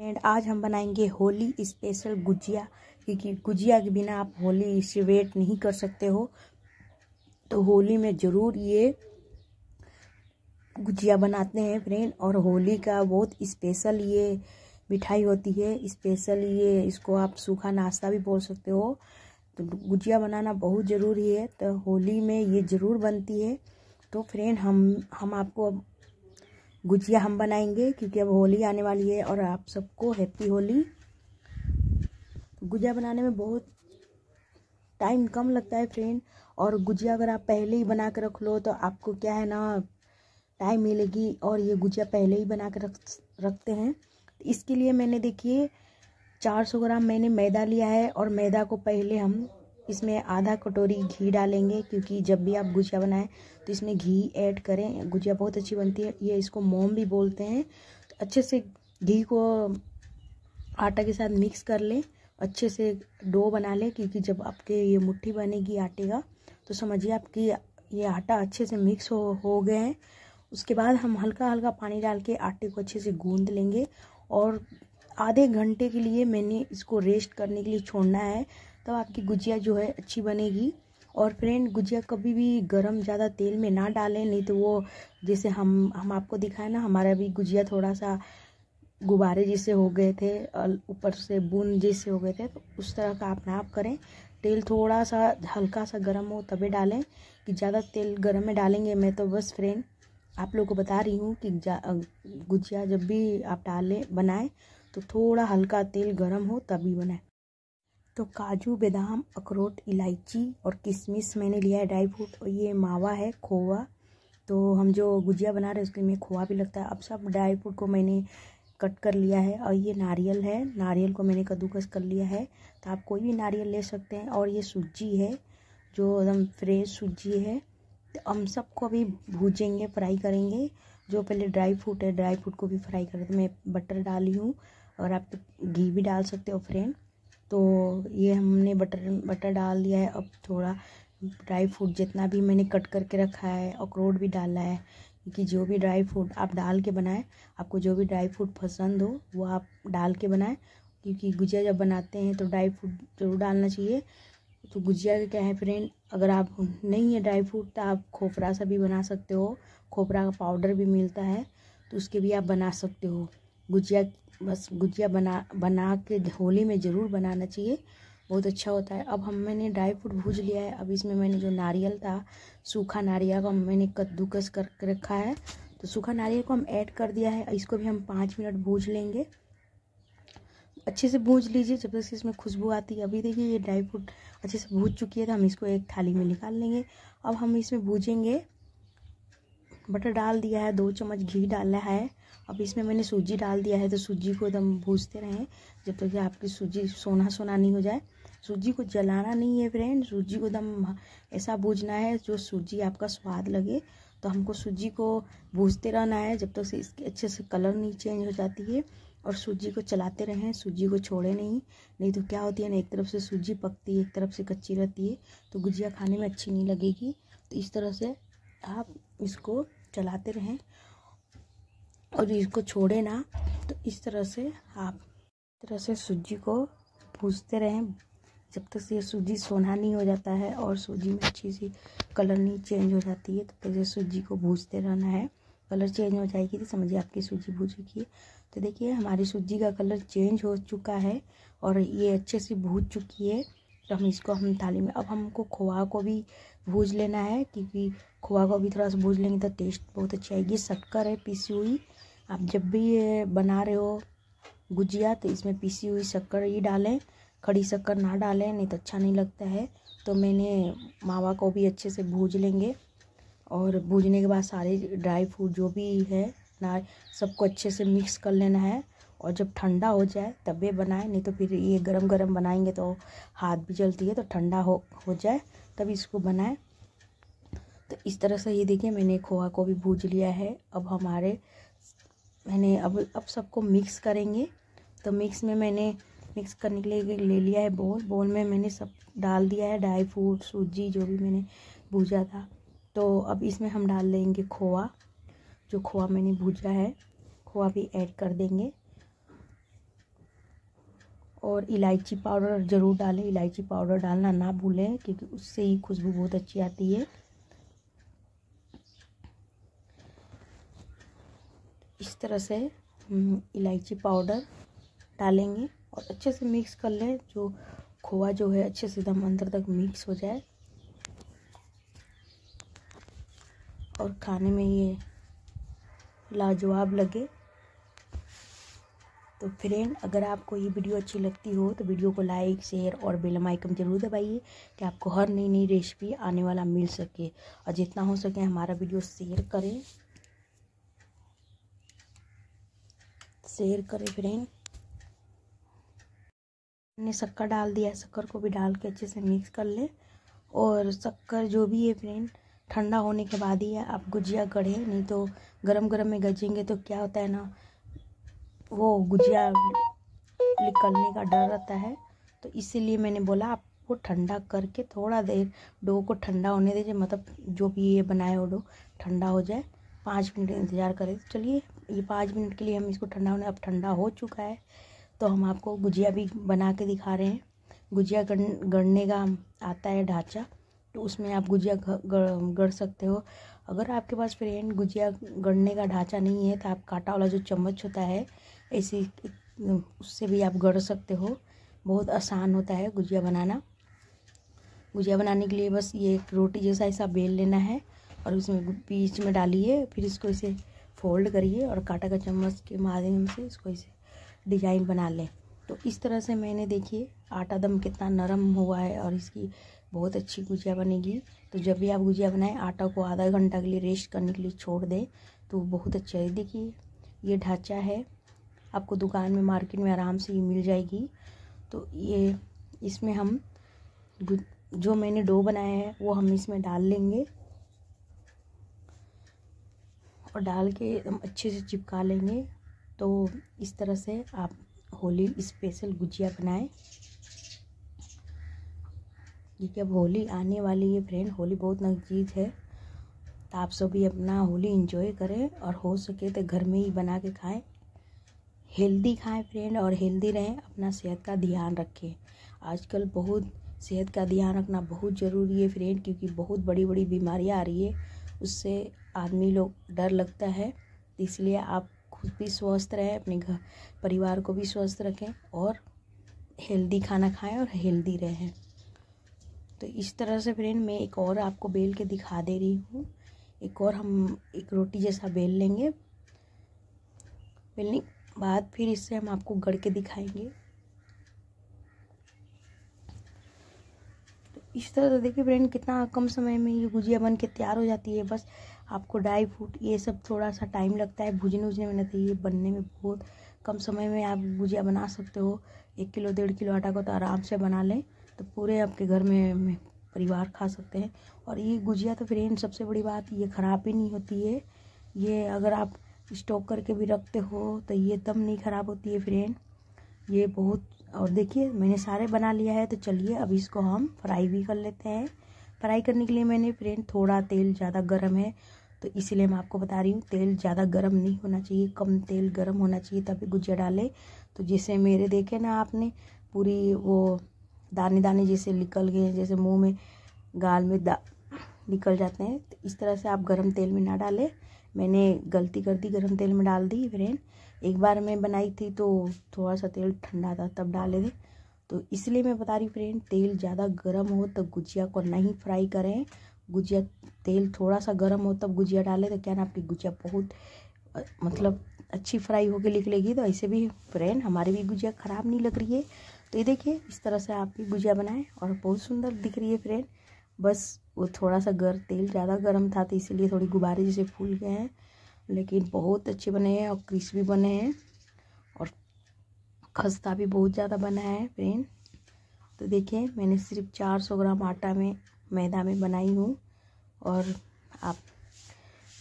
and आज हम बनाएंगे होली स्पेशल गुजिया क्योंकि गुजिया के बिना आप होली से वेट नहीं कर सकते हो तो होली में ज़रूर ये गुजिया बनाते हैं फ्रेंड और होली का बहुत स्पेशल ये मिठाई होती है स्पेशल ये इसको आप सूखा नाश्ता भी बोल सकते हो तो गुजिया बनाना बहुत ज़रूरी है तो होली में ये ज़रूर बनती है तो फ्रेंड हम हम आपको गुजिया हम बनाएंगे क्योंकि अब होली आने वाली है और आप सबको हैप्पी होली गुजिया बनाने में बहुत टाइम कम लगता है फ्रेंड और गुजिया अगर आप पहले ही बना कर रख लो तो आपको क्या है ना टाइम मिलेगी और ये गुजिया पहले ही बना के रख रखते हैं इसके लिए मैंने देखिए 400 ग्राम मैंने मैदा लिया है और मैदा को पहले हम इसमें आधा कटोरी घी डालेंगे क्योंकि जब भी आप गुजिया बनाएं तो इसमें घी ऐड करें गुजिया बहुत अच्छी बनती है ये इसको मोम भी बोलते हैं तो अच्छे से घी को आटा के साथ मिक्स कर लें अच्छे से डो बना लें क्योंकि जब आपके ये मुट्ठी बनेगी आटे का तो समझिए आपकी ये आटा अच्छे से मिक्स हो हो गए हैं उसके बाद हम हल्का हल्का पानी डाल के आटे को अच्छे से गूंद लेंगे और आधे घंटे के लिए मैंने इसको रेस्ट करने के लिए छोड़ना है तब तो आपकी गुजिया जो है अच्छी बनेगी और फ्रेंड गुजिया कभी भी गरम ज़्यादा तेल में ना डालें नहीं तो वो जैसे हम हम आपको दिखाए ना हमारा भी गुजिया थोड़ा सा गुब्बारे जैसे हो गए थे और ऊपर से बूंद जैसे हो गए थे तो उस तरह का आप नाप करें तेल थोड़ा सा हल्का सा गर्म हो तभी डालें कि ज़्यादा तेल गर्म में डालेंगे मैं तो बस फ्रेंड आप लोगों को बता रही हूँ कि गुजिया जब भी आप डालें बनाएं तो थोड़ा हल्का तेल गर्म हो तभी बनाएं तो काजू बादाम अखरोट इलायची और किशमिश मैंने लिया है ड्राई फ्रूट और ये मावा है खोवा तो हम जो गुजिया बना रहे हैं उसके लिए खोआ भी लगता है अब सब ड्राई फ्रूट को मैंने कट कर लिया है और ये नारियल है नारियल को मैंने कद्दूकस कर लिया है तो आप कोई भी नारियल ले सकते हैं और ये सूजी है जो एकदम फ्रेश सूजी है तो हम सबको अभी भूजेंगे फ्राई करेंगे जो पहले ड्राई फ्रूट है ड्राई फ्रूट को भी फ्राई करें तो मैं बटर डाली हूँ और आप तो घी भी डाल सकते हो फ्रेंड तो ये हमने बटर बटर डाल दिया है अब थोड़ा ड्राई फ्रूट जितना भी मैंने कट करके रखा है अखरोट भी डाला है क्योंकि जो भी ड्राई फ्रूट आप डाल के बनाएं आपको जो भी ड्राई फ्रूट पसंद हो वो आप डाल के बनाएं क्योंकि गुजिया जब बनाते हैं तो ड्राई फ्रूट जरूर डालना चाहिए तो गुजिया का क्या है फ्रेंड अगर आप नहीं है ड्राई फ्रूट तो आप खोपरा सा भी बना सकते हो खोपरा का पाउडर भी मिलता है तो उसके भी आप बना सकते हो गुजिया बस गुजिया बना बना के होली में ज़रूर बनाना चाहिए बहुत अच्छा होता है अब हम मैंने ड्राई फ्रूट भूज लिया है अब इसमें मैंने जो नारियल था सूखा नारियल का मैंने कद्दूकस कर रखा है तो सूखा नारियल को हम ऐड कर दिया है इसको भी हम पाँच मिनट भूज लेंगे अच्छे से भूज लीजिए जब तक इसमें खुशबू आती है अभी देखिए ये ड्राई फ्रूट अच्छे से भूज चुकी है तो हम इसको एक थाली में निकाल लेंगे अब हम इसमें भूजेंगे बटर डाल दिया है दो चम्मच घी डाला है अब इसमें मैंने सूजी डाल दिया है तो सूजी को एकदम भूजते रहें जब तक तो आपकी सूजी सोना सोना नहीं हो जाए सूजी को जलाना नहीं है फ्रेंड सूजी को एकदम तो ऐसा भूजना है जो सूजी आपका स्वाद लगे तो हमको सूजी को भूजते रहना है जब तक तो इसके अच्छे से कलर नहीं चेंज हो जाती है और सूजी को चलाते रहें सूजी को छोड़े नहीं नहीं तो क्या होती है ना एक तरफ से सूजी पकती है एक तरफ से कच्ची रहती है तो गुजिया खाने में अच्छी नहीं लगेगी तो इस तरह से आप इसको चलाते रहें और इसको छोड़े ना तो इस तरह से आप इस तरह से सूजी को भूजते रहें जब तक ये सूजी सोना नहीं हो जाता है और सूजी में अच्छी सी कलर नहीं चेंज हो जाती है तब तो तक ये सूजी को भूजते रहना है कलर चेंज हो जाएगी तो समझिए आपकी सूजी भूज चुकी है तो देखिए हमारी सूजी का कलर चेंज हो चुका है और ये अच्छे से भूज चुकी है तो हम इसको हम थाली में अब हमको खोआ को भी भूज लेना है क्योंकि खोआ को भी थोड़ा सा भूज लेंगे तो टेस्ट बहुत अच्छी आएगी शक्कर है पीसी हुई आप जब भी ये बना रहे हो गुजिया तो इसमें पीसी हुई शक्कर ही डालें खड़ी शक्कर ना डालें नहीं तो अच्छा नहीं लगता है तो मैंने मावा को भी अच्छे से भूज लेंगे और भूजने के बाद सारे ड्राई फ्रूट जो भी है ना सबको अच्छे से मिक्स कर लेना है और जब ठंडा हो जाए तब ये बनाएं नहीं तो फिर ये गरम गरम बनाएंगे तो हाथ भी जलती है तो ठंडा हो हो जाए तब इसको बनाएं तो इस तरह से ये देखिए मैंने खोआ को भी भूज लिया है अब हमारे मैंने अब अब सबको मिक्स करेंगे तो मिक्स में मैंने मिक्स करने के लिए ले लिया है बोल बोल में मैंने सब डाल दिया है ड्राई फ्रूट सूजी जो भी मैंने भूजा था तो अब इसमें हम डाल देंगे खोआ जो खोआ मैंने भूजा है खोआ भी ऐड कर देंगे और इलायची पाउडर ज़रूर डालें इलायची पाउडर डालना ना भूलें क्योंकि उससे ही खुशबू बहुत अच्छी आती है इस तरह से हम इलायची पाउडर डालेंगे और अच्छे से मिक्स कर लें जो खोआ जो है अच्छे से एकदम अंदर तक मिक्स हो जाए और खाने में ये लाजवाब लगे तो फ्रेंड अगर आपको ये वीडियो अच्छी लगती हो तो वीडियो को लाइक शेयर और बेल आइकन जरूर दबाइए कि आपको हर नई नई रेसिपी आने वाला मिल सके और जितना हो सके हमारा वीडियो शेयर करें शेयर करें फ्रेंड मैंने शक्कर डाल दिया शक्कर को भी डाल के अच्छे से मिक्स कर ले और शक्कर जो भी है फ्रेंड ठंडा होने के बाद ही आप गुजिया गढ़े नहीं तो गरम गरम में गजेंगे तो क्या होता है ना वो गुजिया निकलने का डर रहता है तो इसीलिए मैंने बोला आप वो ठंडा करके थोड़ा देर डो को ठंडा होने दीजिए मतलब जो भी ये बनाए हो डो ठंडा हो जाए पाँच मिनट इंतज़ार करें चलिए ये पाँच मिनट के लिए हम इसको ठंडा होने अब ठंडा हो चुका है तो हम आपको गुजिया भी बना के दिखा रहे हैं गुजिया गढ़ने का आता है ढांचा तो उसमें आप गुजिया गढ़ सकते हो अगर आपके पास फ्रेंड गुजिया गढ़ने का ढांचा नहीं है तो आप कांटा वाला जो चम्मच होता है ऐसे उससे भी आप गढ़ सकते हो बहुत आसान होता है गुजिया बनाना गुजिया बनाने के लिए बस ये एक रोटी जैसा ऐसा बेल लेना है और उसमें बीच में डालिए फिर इसको इसे फोल्ड करिए और काटा का चम्मच के माध्यम से इसको इसे डिजाइन बना लें तो इस तरह से मैंने देखिए आटा दम कितना नरम हुआ है और इसकी बहुत अच्छी गुजिया बनेगी तो जब भी आप गुजिया बनाएं आटा को आधा घंटा के लिए रेस्ट करने के लिए छोड़ दें तो बहुत अच्छा है देखिए ये ढांचा है आपको दुकान में मार्केट में आराम से ये मिल जाएगी तो ये इसमें हम जो मैंने डो बनाया है वो हम इसमें डाल लेंगे और डाल के हम अच्छे से चिपका लेंगे तो इस तरह से आप होली स्पेशल गुजिया बनाएं क्योंकि अब होली आने वाली है फ्रेंड होली बहुत नज़दीक है तो आप सभी अपना होली इंजॉय करें और हो सके तो घर में ही बना के खाएं हेल्दी खाएं फ्रेंड और हेल्दी रहें अपना सेहत का ध्यान रखें आजकल बहुत सेहत का ध्यान रखना बहुत ज़रूरी है फ्रेंड क्योंकि बहुत बड़ी बड़ी बीमारियाँ आ रही है उससे आदमी लोग डर लगता है इसलिए आप खुद भी स्वस्थ रहें अपने घर परिवार को भी स्वस्थ रखें और हेल्दी खाना खाएं और हेल्दी रहें तो इस तरह से फ्रेंड मैं एक और आपको बेल के दिखा दे रही हूँ एक और हम एक रोटी जैसा बेल लेंगे बेलने बाद फिर इससे हम आपको गढ़ के दिखाएंगे तो इस तरह से देखिए फ्रेंड कितना कम समय में ये गुजिया बन के तैयार हो जाती है बस आपको ड्राई फ्रूट ये सब थोड़ा सा टाइम लगता है भुजने उजने में नहीं तो ये बनने में बहुत कम समय में आप भुजिया बना सकते हो एक किलो डेढ़ किलो आटा को तो आराम से बना लें तो पूरे आपके घर में, में परिवार खा सकते हैं और ये गुजिया तो फ्रेंड सबसे बड़ी बात ये ख़राब ही नहीं होती है ये अगर आप स्टॉक करके भी रखते हो तो ये दम नहीं ख़राब होती है फ्रेंड ये बहुत और देखिए मैंने सारे बना लिया है तो चलिए अब इसको हम फ्राई भी कर लेते हैं फ्राई करने के लिए मैंने फ्रेंड थोड़ा तेल ज़्यादा गर्म है तो इसीलिए मैं आपको बता रही हूँ तेल ज़्यादा गर्म नहीं होना चाहिए कम तेल गर्म होना चाहिए तभी गुजिया डाले तो जैसे मेरे देखे ना आपने पूरी वो दाने दाने जैसे निकल गए जैसे मुंह में गाल में दा निकल जाते हैं तो इस तरह से आप गर्म तेल में ना डालें मैंने गलती कर दी गर्म तेल में डाल दी फ्रेंड एक बार मैं बनाई थी तो थोड़ा सा तेल ठंडा था तब डाले थे तो इसलिए मैं बता रही फ्रेंड तेल ज़्यादा गर्म हो तो गुजिया को नहीं फ्राई करें गुजिया तेल थोड़ा सा गर्म हो तब गुजिया डालें तो क्या ना आपकी गुजिया बहुत मतलब अच्छी फ्राई होकर निकलेगी तो ऐसे भी फ्रेंड हमारी भी गुजिया ख़राब नहीं लग रही है तो ये देखिए इस तरह से आप भी गुजिया बनाएं और बहुत सुंदर दिख रही है फ्रेंड बस वो थोड़ा सा गर तेल ज़्यादा गर्म था तो इसीलिए थोड़ी गुब्बारे जैसे फूल गए हैं लेकिन बहुत अच्छे बने हैं और क्रिस्पी बने हैं और खस्ता भी बहुत ज़्यादा बना है फ्रेंड तो देखिए मैंने सिर्फ 400 ग्राम आटा में मैदा में बनाई हूँ और आप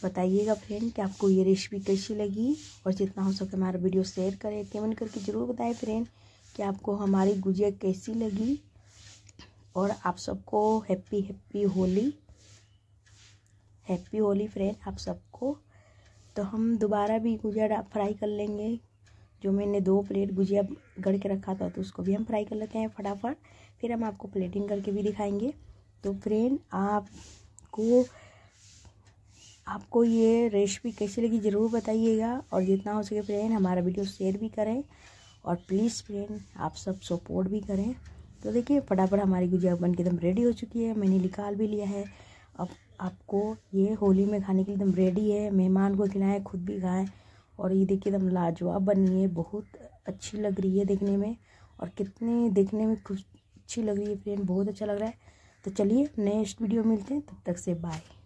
बताइएगा फ्रेंड कि आपको ये रेसिपी कैसी लगी और जितना हो सके हमारा वीडियो शेयर करें कमेंट करके ज़रूर बताएं फ्रेंड कि आपको हमारी गुजिया कैसी लगी और आप सबको happy happy Holi happy Holi friend आप सबको तो हम दोबारा भी गुजिया फ्राई कर लेंगे जो मैंने दो प्लेट गुजिया गढ़ के रखा था तो उसको भी हम फ्राई कर लेते हैं फटाफट फिर हम आपको प्लेटिंग करके भी दिखाएंगे तो फ्रेंड आपको आपको ये रेसिपी कैसी लगी ज़रूर बताइएगा और जितना हो सके फ्रेंड हमारा वीडियो शेयर भी करें और प्लीज़ फ्रेंड आप सब सपोर्ट भी करें तो देखिए फटाफट हमारी गुजिया बन के एकदम रेडी हो चुकी है मैंने निकाल भी लिया है अब आपको ये होली में खाने के लिए एकदम रेडी है मेहमान को खिलाएं खुद भी खाएं और ये देखिए एकदम लाजवाब बनी है बहुत अच्छी लग रही है देखने में और कितनी देखने में खुश अच्छी लग रही है फ्रेंड बहुत अच्छा लग रहा है तो चलिए नेक्स्ट वीडियो मिलते हैं तब तक से बाय